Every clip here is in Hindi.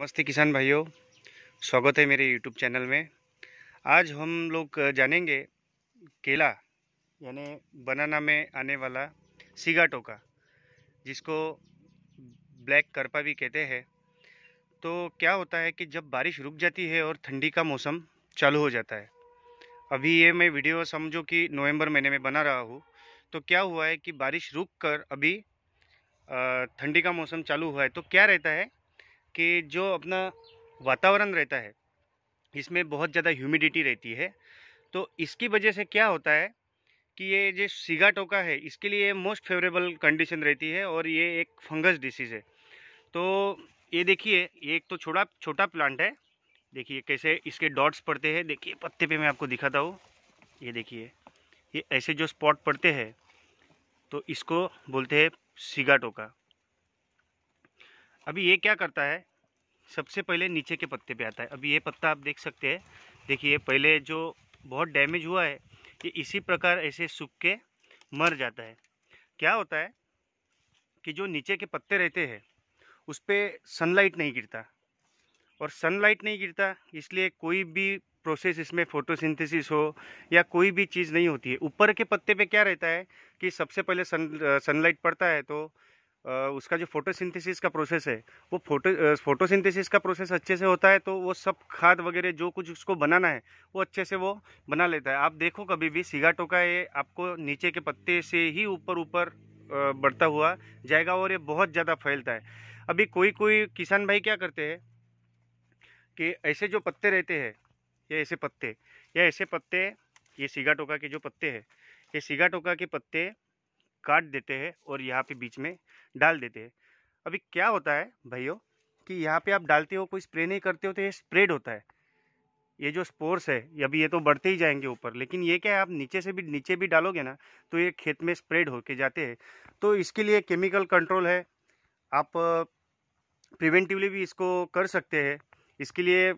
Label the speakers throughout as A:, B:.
A: नमस्ते किसान भाइयों स्वागत है मेरे यूट्यूब चैनल में आज हम लोग जानेंगे केला यानी बनाना में आने वाला सीगा टोका जिसको ब्लैक करपा भी कहते हैं तो क्या होता है कि जब बारिश रुक जाती है और ठंडी का मौसम चालू हो जाता है अभी ये मैं वीडियो समझो कि नवंबर महीने में बना रहा हूँ तो क्या हुआ है कि बारिश रुक कर अभी ठंडी का मौसम चालू हुआ है तो क्या रहता है कि जो अपना वातावरण रहता है इसमें बहुत ज़्यादा ह्यूमिडिटी रहती है तो इसकी वजह से क्या होता है कि ये जो सीगा टोका है इसके लिए मोस्ट फेवरेबल कंडीशन रहती है और ये एक फंगस डिसीज़ है तो ये देखिए ये एक तो छोटा छोटा प्लांट है देखिए कैसे इसके डॉट्स पड़ते हैं देखिए पत्ते पे मैं आपको दिखाता हूँ ये देखिए ये ऐसे जो स्पॉट पड़ते हैं तो इसको बोलते हैं सीगा टोका अभी ये क्या करता है सबसे पहले नीचे के पत्ते पे आता है अभी ये पत्ता आप देख सकते हैं देखिए पहले जो बहुत डैमेज हुआ है ये इसी प्रकार ऐसे सूख के मर जाता है क्या होता है कि जो नीचे के पत्ते रहते हैं उस पर सनलाइट नहीं गिरता और सनलाइट नहीं गिरता इसलिए कोई भी प्रोसेस इसमें फोटोसिंथेसिस हो या कोई भी चीज़ नहीं होती है ऊपर के पत्ते पे क्या रहता है कि सबसे पहले सन सनलाइट पड़ता है तो उसका जो फोटोसिंथेसिस का प्रोसेस है वो फोटो फोटोसिंथेसिस का प्रोसेस अच्छे से होता है तो वो सब खाद वगैरह जो कुछ उसको बनाना है वो अच्छे से वो बना लेता है आप देखो कभी भी सीगा टोका ये आपको नीचे के पत्ते से ही ऊपर ऊपर बढ़ता हुआ जाएगा और ये बहुत ज़्यादा फैलता है अभी कोई कोई किसान भाई क्या करते हैं कि ऐसे जो पत्ते रहते हैं या ऐसे पत्ते या ऐसे पत्ते ये सीगा टोका के जो पत्ते हैं ये सीगा टोका के पत्ते काट देते हैं और यहाँ पे बीच में डाल देते हैं अभी क्या होता है भैया कि यहाँ पे आप डालते हो कोई स्प्रे नहीं करते हो तो ये स्प्रेड होता है ये जो स्पोर्स है अभी ये तो बढ़ते ही जाएंगे ऊपर लेकिन ये क्या है आप नीचे से भी नीचे भी डालोगे ना तो ये खेत में स्प्रेड होके जाते हैं तो इसके लिए केमिकल कंट्रोल है आप प्रिवेंटिवली भी इसको कर सकते हैं इसके लिए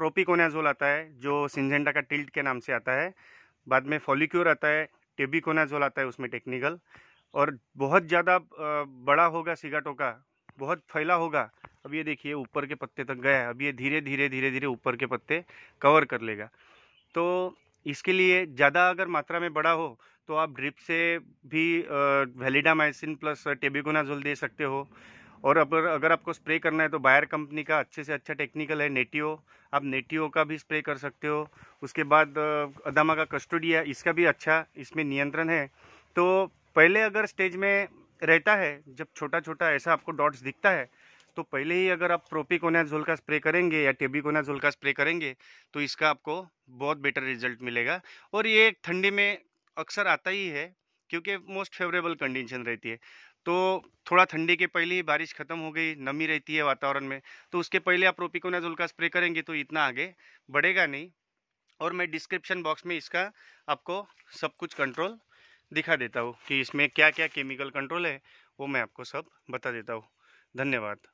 A: प्रोपिकोनाजोल आता है जो सिंजेंडा का टिल्ट के नाम से आता है बाद में फॉलिक्योर आता है जो आता है उसमें टेक्निकल और बहुत ज़्यादा बड़ा होगा सिगाटों का बहुत फैला होगा अब ये देखिए ऊपर के पत्ते तक गया है अब ये धीरे धीरे धीरे धीरे ऊपर के पत्ते कवर कर लेगा तो इसके लिए ज़्यादा अगर मात्रा में बड़ा हो तो आप ड्रिप से भी वेलिडामाइसिन प्लस टेबिकोनाजोल दे सकते हो और अब अगर आपको स्प्रे करना है तो बायर कंपनी का अच्छे से अच्छा टेक्निकल है नेटियो आप नेटियो का भी स्प्रे कर सकते हो उसके बाद अदामा का कस्टोडिया इसका भी अच्छा इसमें नियंत्रण है तो पहले अगर स्टेज में रहता है जब छोटा छोटा ऐसा आपको डॉट्स दिखता है तो पहले ही अगर आप झोल का स्प्रे करेंगे या झोल का स्प्रे करेंगे तो इसका आपको बहुत बेटर रिजल्ट मिलेगा और ये ठंडी में अक्सर आता ही है क्योंकि मोस्ट फेवरेबल कंडीशन रहती है तो थोड़ा ठंडी के पहले ही बारिश खत्म हो गई नमी रहती है वातावरण में तो उसके पहले आप रोपिकोनाजोल का स्प्रे करेंगे तो इतना आगे बढ़ेगा नहीं और मैं डिस्क्रिप्शन बॉक्स में इसका आपको सब कुछ कंट्रोल दिखा देता हूँ कि इसमें क्या क्या केमिकल कंट्रोल है वो मैं आपको सब बता देता हूँ धन्यवाद